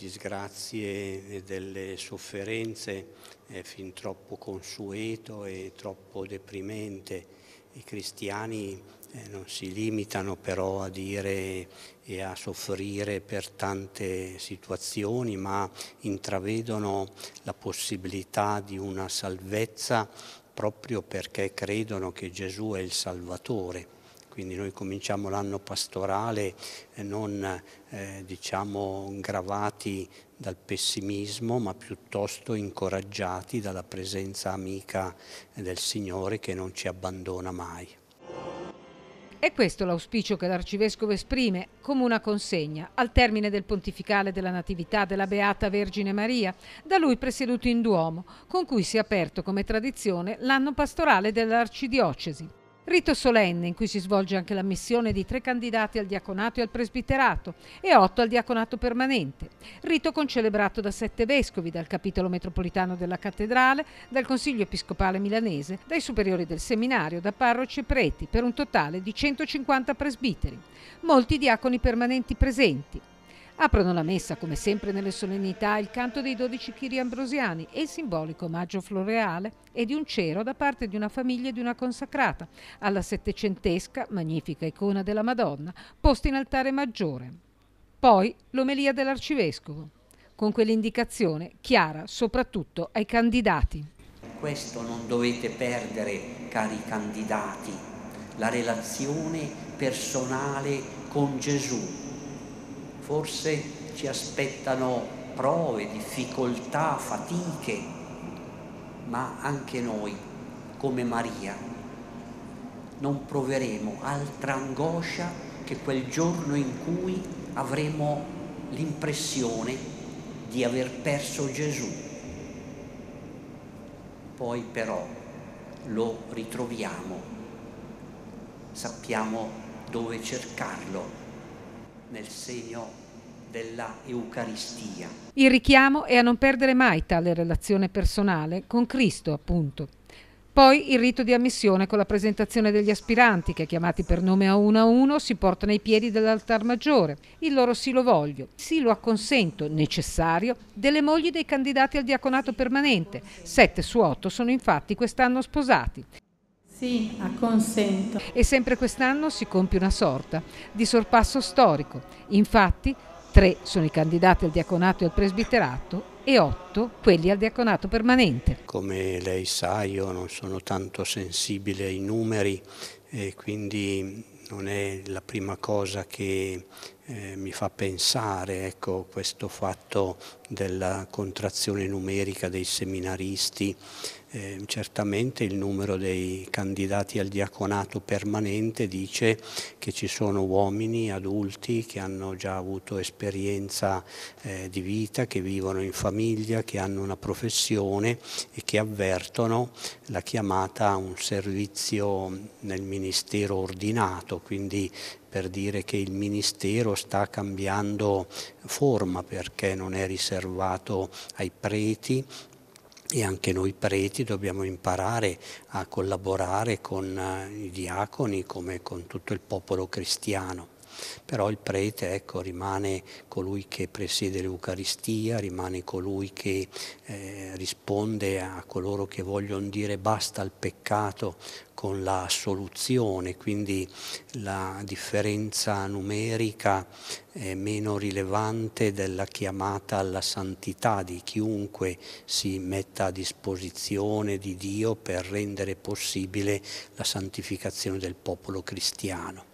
disgrazie e delle sofferenze è eh, fin troppo consueto e troppo deprimente. I cristiani eh, non si limitano però a dire e a soffrire per tante situazioni, ma intravedono la possibilità di una salvezza proprio perché credono che Gesù è il Salvatore quindi noi cominciamo l'anno pastorale eh, non eh, diciamo gravati dal pessimismo, ma piuttosto incoraggiati dalla presenza amica del Signore che non ci abbandona mai. È questo l'auspicio che l'Arcivescovo esprime come una consegna al termine del pontificale della Natività della Beata Vergine Maria, da lui presieduto in Duomo, con cui si è aperto come tradizione l'anno pastorale dell'Arcidiocesi. Rito solenne in cui si svolge anche la missione di tre candidati al diaconato e al presbiterato e otto al diaconato permanente. Rito concelebrato da sette vescovi, dal capitolo metropolitano della cattedrale, dal consiglio episcopale milanese, dai superiori del seminario, da parroci e preti, per un totale di 150 presbiteri. Molti diaconi permanenti presenti. Aprono la messa, come sempre nelle solennità, il canto dei dodici chiri ambrosiani e il simbolico omaggio floreale e di un cero da parte di una famiglia e di una consacrata alla settecentesca magnifica icona della Madonna, posta in altare maggiore. Poi l'omelia dell'arcivescovo, con quell'indicazione chiara soprattutto ai candidati. Questo non dovete perdere, cari candidati, la relazione personale con Gesù forse ci aspettano prove, difficoltà, fatiche, ma anche noi, come Maria, non proveremo altra angoscia che quel giorno in cui avremo l'impressione di aver perso Gesù. Poi però lo ritroviamo, sappiamo dove cercarlo nel segno della Eucaristia. Il richiamo è a non perdere mai tale relazione personale con Cristo, appunto. Poi il rito di ammissione con la presentazione degli aspiranti che, chiamati per nome a uno a uno, si portano ai piedi dell'altar maggiore. Il loro sì lo voglio, sì lo acconsento, necessario, delle mogli dei candidati al diaconato permanente. Sette su otto sono infatti quest'anno sposati. Sì, acconsento. E sempre quest'anno si compie una sorta di sorpasso storico. Infatti, tre sono i candidati al diaconato e al presbiterato e otto quelli al diaconato permanente. Come lei sa, io non sono tanto sensibile ai numeri e quindi non è la prima cosa che eh, mi fa pensare ecco, questo fatto della contrazione numerica dei seminaristi eh, certamente il numero dei candidati al diaconato permanente dice che ci sono uomini adulti che hanno già avuto esperienza eh, di vita, che vivono in famiglia, che hanno una professione e che avvertono la chiamata a un servizio nel ministero ordinato, quindi per dire che il ministero sta cambiando forma perché non è riservato ai preti e anche noi preti dobbiamo imparare a collaborare con eh, i diaconi come con tutto il popolo cristiano. Però il prete ecco, rimane colui che presiede l'Eucaristia, rimane colui che eh, risponde a coloro che vogliono dire basta al peccato con la soluzione, quindi la differenza numerica è meno rilevante della chiamata alla santità di chiunque si metta a disposizione di Dio per rendere possibile la santificazione del popolo cristiano.